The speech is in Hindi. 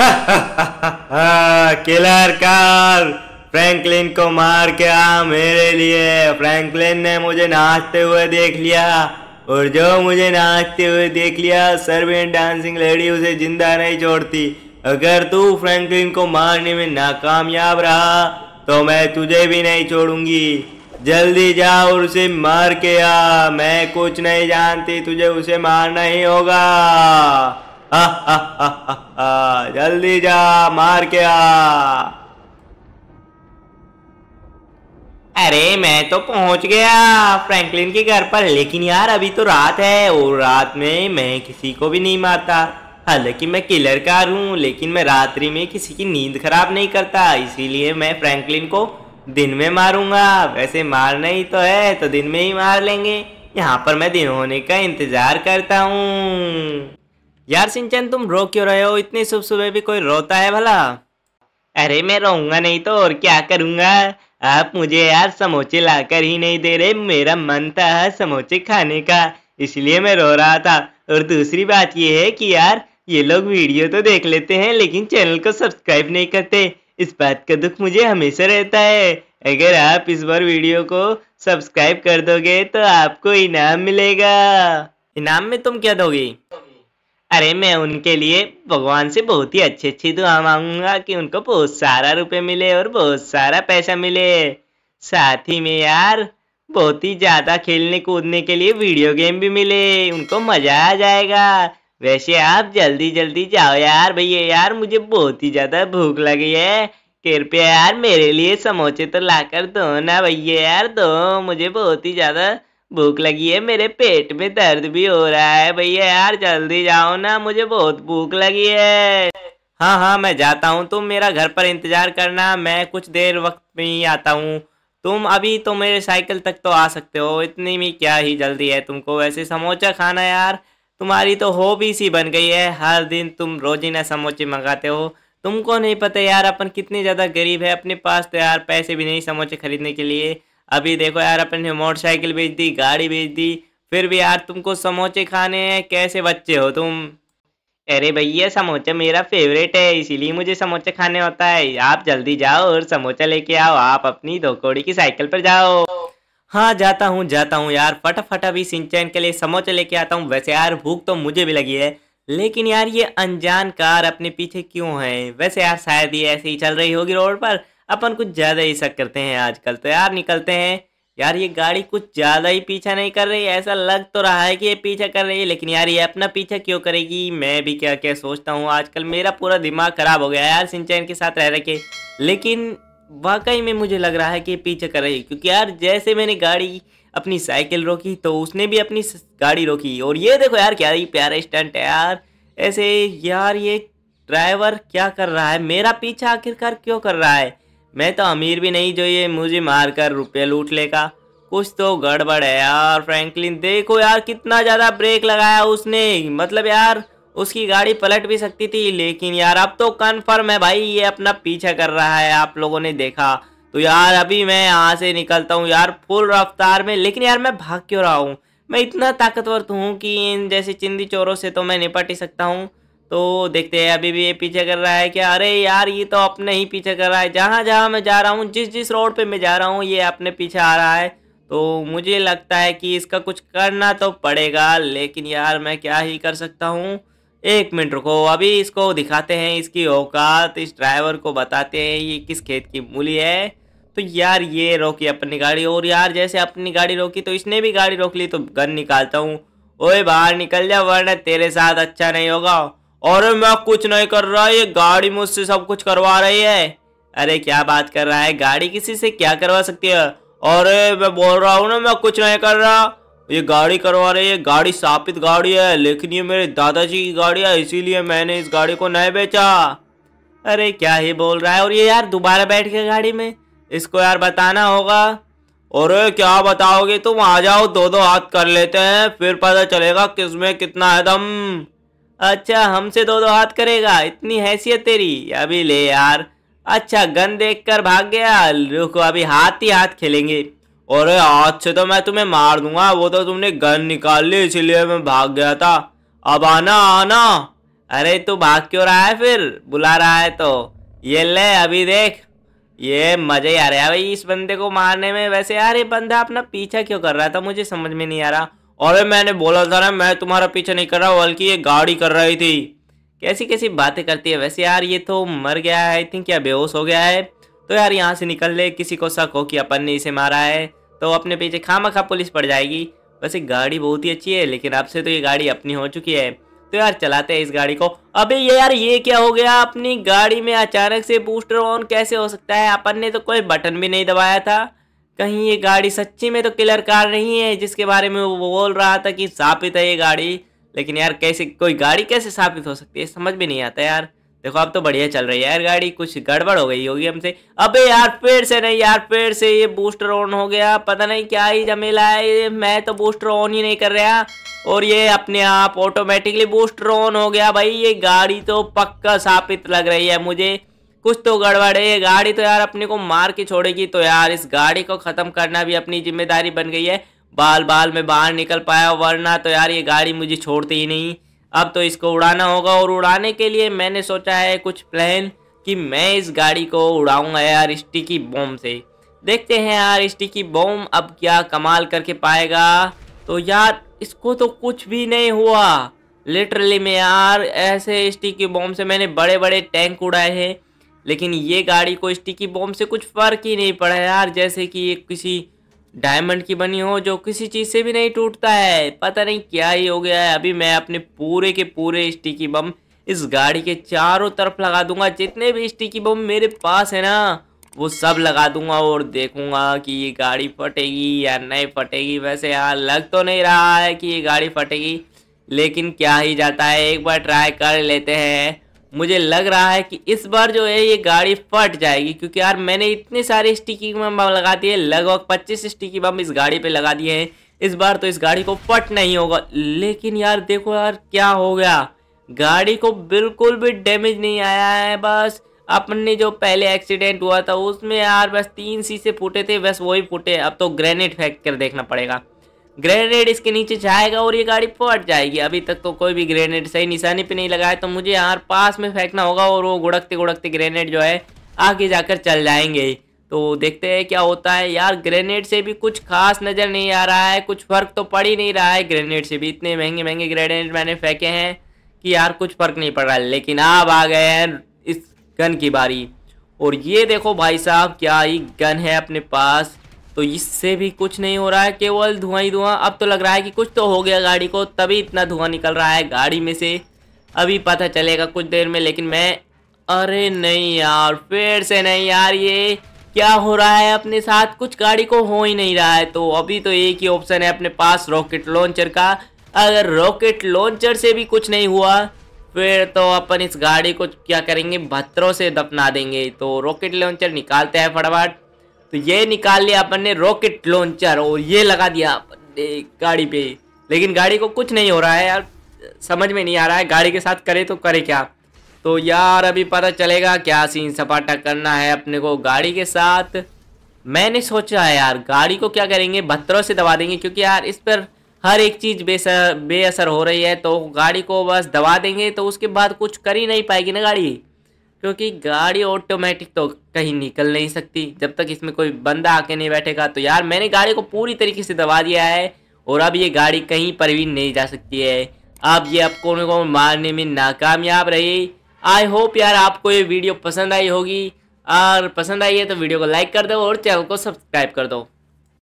किलर कार फ्रैंकलिन को मार के आ मेरे लिए फ्रैंकलिन ने मुझे नाचते हुए देख लिया और जो मुझे नाचते हुए देख लिया सर्वियन डांसिंग लेडी उसे जिंदा नहीं छोड़ती अगर तू फ्रैंकलिन को मारने में नाकामयाब रहा तो मैं तुझे भी नहीं छोड़ूंगी जल्दी जा और उसे मार के आ मैं कुछ नहीं जानती तुझे उसे मारना ही होगा जल्दी जा मार के आ अरे मैं तो पहुंच गया फ्रैंकलिन के घर पर लेकिन यार अभी तो रात है और रात में मैं किसी को भी नहीं मारता हालांकि मैं किलर कार हूँ लेकिन मैं रात्रि में किसी की नींद खराब नहीं करता इसीलिए मैं फ्रैंकलिन को दिन में मारूंगा वैसे मारना ही तो है तो दिन में ही मार लेंगे यहाँ पर मैं दिन होने का इंतजार करता हूँ यार सिंचन तुम रो क्यों रहे हो इतनी सुबह सुबह भी कोई रोता है भला अरे मैं रोऊंगा नहीं तो और क्या करूंगा आप मुझे यार समोचे लाकर ही नहीं दे रहे मेरा मन था समोचे खाने का इसलिए मैं रो रहा था और दूसरी बात यह है कि यार ये लोग वीडियो तो देख लेते हैं लेकिन चैनल को सब्सक्राइब नहीं करते इस बात का दुख मुझे हमेशा रहता है अगर आप इस बार वीडियो को सब्सक्राइब कर दोगे तो आपको इनाम मिलेगा इनाम में तुम क्या दोगे अरे मैं उनके लिए भगवान से बहुत ही अच्छी अच्छी दुआ मांगूंगा कि उनको बहुत सारा रुपए मिले और बहुत सारा पैसा मिले साथ ही में यार बहुत ही ज्यादा खेलने कूदने के लिए वीडियो गेम भी मिले उनको मजा आ जाएगा वैसे आप जल्दी जल्दी जाओ यार भैया यार मुझे बहुत ही ज्यादा भूख लगी है कृपया यार मेरे लिए समोसे तो लाकर दो ना भैया यार दो मुझे बहुत ही ज्यादा भूख लगी है मेरे पेट में दर्द भी हो रहा है भैया यार जल्दी जाओ ना मुझे बहुत भूख लगी है हाँ हाँ मैं जाता हूँ तुम मेरा घर पर इंतज़ार करना मैं कुछ देर वक्त में ही आता हूँ तुम अभी तो मेरे साइकिल तक तो आ सकते हो इतनी भी क्या ही जल्दी है तुमको वैसे समोसा खाना यार तुम्हारी तो हॉबी सी बन गई है हर दिन तुम रोजीना समोसे मंगाते हो तुमको नहीं पता यार अपन कितने ज़्यादा गरीब है अपने पास तो यार पैसे भी नहीं समोसे खरीदने के लिए अभी देखो यार अपन ने मोटरसाइकिल बेच दी गाड़ी बेच दी फिर भी यार तुमको समोचे खाने हैं कैसे बच्चे हो तुम अरे भैया समोचा मेरा फेवरेट है इसीलिए मुझे समोचा खाने होता है आप जल्दी जाओ और समोचा लेके आओ आप अपनी धोखोड़ी की साइकिल पर जाओ हाँ जाता हूँ जाता हूँ यार फटाफट अभी सिंचन के लिए समोचा लेके आता हूँ वैसे यार भूख तो मुझे भी लगी है लेकिन यार ये अनजान कार अपने पीछे क्यों है वैसे यार शायद ये ऐसे ही चल रही होगी रोड पर अपन कुछ ज़्यादा ही शक करते हैं आजकल तो यार निकलते हैं यार ये गाड़ी कुछ ज़्यादा ही पीछा नहीं कर रही ऐसा लग तो रहा है कि ये पीछा कर रही है लेकिन यार ये अपना पीछा क्यों करेगी मैं भी क्या क्या सोचता हूँ आजकल मेरा पूरा दिमाग ख़राब हो गया यार सिंचैन के साथ रह रखे लेकिन वाकई में मुझे लग रहा है कि पीछा कर रही है क्योंकि यार जैसे मैंने गाड़ी अपनी साइकिल रोकी तो उसने भी अपनी गाड़ी रोकी और ये देखो यार क्या ही प्यारा स्टंट है यार ऐसे यार ये ड्राइवर क्या कर रहा है मेरा पीछा आखिरकार क्यों कर रहा है मैं तो अमीर भी नहीं जो ये मुझे मारकर रुपये लूट लेगा कुछ तो गड़बड़ है यार फ्रैंकलिन देखो यार कितना ज़्यादा ब्रेक लगाया उसने मतलब यार उसकी गाड़ी पलट भी सकती थी लेकिन यार अब तो कन्फर्म है भाई ये अपना पीछा कर रहा है आप लोगों ने देखा तो यार अभी मैं यहाँ से निकलता हूँ यार फुल रफ्तार में लेकिन यार मैं भाग क्यों रहा हूँ मैं इतना ताकतवर तो हूँ कि इन जैसे चिंदी चोरों से तो मैं निपट ही सकता हूँ तो देखते हैं अभी भी ये पीछे कर रहा है क्या अरे यार ये तो अपने ही पीछे कर रहा है जहाँ जहाँ मैं जा रहा हूँ जिस जिस रोड पे मैं जा रहा हूँ ये अपने पीछे आ रहा है तो मुझे लगता है कि इसका कुछ करना तो पड़ेगा लेकिन यार मैं क्या ही कर सकता हूँ एक मिनट रुको अभी इसको दिखाते हैं इसकी औकात इस ड्राइवर को बताते हैं ये किस खेत की मूली है तो यार ये रोकी अपनी गाड़ी और यार जैसे अपनी गाड़ी रोकी तो इसने भी गाड़ी रोक ली तो गन निकालता हूँ ओए बाहर निकल जा वरना तेरे साथ अच्छा नहीं होगा और मैं कुछ नहीं कर रहा ये गाड़ी मुझसे सब कुछ करवा रही है अरे क्या बात कर रहा है गाड़ी किसी से क्या करवा सकती है अरे मैं बोल रहा हूँ ना मैं कुछ नहीं कर रहा ये गाड़ी करवा रही है गाड़ी स्थापित गाड़ी है लेकिन ये मेरे दादाजी की गाड़ी है इसीलिए मैंने इस गाड़ी को नहीं बेचा अरे क्या ही बोल रहा है और ये यार दोबारा बैठ के गाड़ी में इसको यार बताना होगा और क्या बताओगे तुम आ जाओ दो दो हाथ कर लेते हैं फिर पता चलेगा किसमें कितना है दम अच्छा हमसे दो दो हाथ करेगा इतनी हैसियत तेरी अभी ले यार अच्छा गन देख कर भाग गया रुको अभी हाथ ही हाथ खेलेंगे और से तो मैं तुम्हें मार दूंगा वो तो तुमने गन निकाल ली इसीलिए मैं भाग गया था अब आना आना अरे तू भाग क्यों रहा है फिर बुला रहा है तो ये ले अभी देख ये मजा ही आ रहा है भाई इस बंदे को मारने में वैसे यार ये बंदा अपना पीछा क्यों कर रहा था मुझे समझ में नहीं आ रहा और मैंने बोला था ना मैं तुम्हारा पीछा नहीं कर रहा बल्कि ये गाड़ी कर रही थी कैसी कैसी बातें करती है वैसे यार ये तो मर गया है आई थिंक या बेहोश हो गया है तो यार यहाँ से निकल ले किसी को शक हो कि अपन ने इसे मारा है तो अपने पीछे खाम खा पुलिस पड़ जाएगी वैसे गाड़ी बहुत ही अच्छी है लेकिन आपसे तो ये गाड़ी अपनी हो चुकी है तो यार चलाते हैं इस गाड़ी को अबे ये यार ये क्या हो गया अपनी गाड़ी में अचानक से बूस्टर ऑन कैसे हो सकता है अपन ने तो कोई बटन भी नहीं दबाया था कहीं ये गाड़ी सच्ची में तो किलर कार नहीं है जिसके बारे में वो बोल रहा था कि साबित है ये गाड़ी लेकिन यार कैसे कोई गाड़ी कैसे साबित हो सकती है समझ में नहीं आता यार देखो अब तो बढ़िया चल रही है यार गाड़ी कुछ गड़बड़ हो गई होगी हमसे अबे यार पेड़ से नहीं यार पेड़ से ये बूस्टर ऑन हो गया पता नहीं क्या ही झमेला है मैं तो बूस्टर ऑन ही नहीं कर रहा और ये अपने आप ऑटोमेटिकली बूस्टर ऑन हो गया भाई ये गाड़ी तो पक्का साबित लग रही है मुझे कुछ तो गड़बड़ है ये गाड़ी तो यार अपने को मार के छोड़ेगी तो यार इस गाड़ी को ख़त्म करना भी अपनी जिम्मेदारी बन गई है बाल बाल में बाहर निकल पाया वरना तो यार ये गाड़ी मुझे छोड़ती ही नहीं अब तो इसको उड़ाना होगा और उड़ाने के लिए मैंने सोचा है कुछ प्लान कि मैं इस गाड़ी को उड़ाऊंगा यार स्टिकी बॉम्ब से देखते हैं यार स्टिकी बॉम्ब अब क्या कमाल करके पाएगा तो यार इसको तो कुछ भी नहीं हुआ लिटरली में यार ऐसे स्टिकी बॉम्ब से मैंने बड़े बड़े टैंक उड़ाए हैं लेकिन ये गाड़ी को स्टिकी बॉम्ब से कुछ फ़र्क ही नहीं पड़ा यार जैसे कि ये किसी डायमंड की बनी हो जो किसी चीज़ से भी नहीं टूटता है पता नहीं क्या ही हो गया है अभी मैं अपने पूरे के पूरे स्टिकी बम इस गाड़ी के चारों तरफ लगा दूंगा जितने भी स्टिकी बम मेरे पास है ना वो सब लगा दूंगा और देखूंगा कि ये गाड़ी फटेगी या नहीं फटेगी वैसे यार लग तो नहीं रहा है कि ये गाड़ी फटेगी लेकिन क्या ही जाता है एक बार ट्राई कर लेते हैं मुझे लग रहा है कि इस बार जो है ये गाड़ी फट जाएगी क्योंकि यार मैंने इतने सारे स्टिकी बम लगा दिए लगभग पच्चीस स्टिकी बम इस गाड़ी पे लगा दिए हैं इस बार तो इस गाड़ी को फट नहीं होगा लेकिन यार देखो यार क्या हो गया गाड़ी को बिल्कुल भी डैमेज नहीं आया है बस अपने जो पहले एक्सीडेंट हुआ था उसमें यार बस तीन शीशे फूटे थे बस वही फूटे अब तो ग्रेनेड फेंक कर देखना पड़ेगा ग्रेनेड इसके नीचे जाएगा और ये गाड़ी फट जाएगी अभी तक तो कोई भी ग्रेनेड सही निशाने पे नहीं लगा है तो मुझे यहाँ पास में फेंकना होगा और वो गुड़कते गुड़कते ग्रेनेड जो है आगे जाकर चल जाएंगे तो देखते हैं क्या होता है यार ग्रेनेड से भी कुछ खास नज़र नहीं आ रहा है कुछ फ़र्क तो पड़ ही नहीं रहा है ग्रेनेड से भी इतने महंगे महंगे ग्रेनेड मैंने फेंके हैं कि यार कुछ फ़र्क नहीं पड़ रहा है लेकिन अब आ गए हैं इस गन की बारी और ये देखो भाई साहब क्या ही गन है अपने पास तो इससे भी कुछ नहीं हो रहा है केवल धुआं ही धुआं अब तो लग रहा है कि कुछ तो हो गया गाड़ी को तभी इतना धुआं निकल रहा है गाड़ी में से अभी पता चलेगा कुछ देर में लेकिन मैं अरे नहीं यार फिर से नहीं यार ये क्या हो रहा है अपने साथ कुछ गाड़ी को हो ही नहीं रहा है तो अभी तो एक ही ऑप्शन है अपने पास रॉकेट लॉन्चर का अगर रॉकेट लॉन्चर से भी कुछ नहीं हुआ फिर तो अपन इस गाड़ी को क्या करेंगे भत्रों से दफना देंगे तो रॉकेट लॉन्चर निकालते हैं फटाफट तो ये निकाल लिया अपन ने रॉकेट लॉन्चर और ये लगा दिया गाड़ी पे लेकिन गाड़ी को कुछ नहीं हो रहा है यार समझ में नहीं आ रहा है गाड़ी के साथ करे तो करे क्या तो यार अभी पता चलेगा क्या सीन सपाटा करना है अपने को गाड़ी के साथ मैंने सोचा है यार गाड़ी को क्या करेंगे भत्तरों से दबा देंगे क्योंकि यार इस पर हर एक चीज़ बेसर बेअसर हो रही है तो गाड़ी को बस दबा देंगे तो उसके बाद कुछ कर ही नहीं पाएगी ना गाड़ी क्योंकि गाड़ी ऑटोमेटिक तो कहीं निकल नहीं सकती जब तक इसमें कोई बंदा आके नहीं बैठेगा तो यार मैंने गाड़ी को पूरी तरीके से दबा दिया है और अब ये गाड़ी कहीं पर भी नहीं जा सकती है अब ये अब कौन को मारने में नाकामयाब रही आई होप यार आपको ये वीडियो पसंद आई होगी और पसंद आई है तो वीडियो को लाइक कर दो और चैनल को सब्सक्राइब कर दो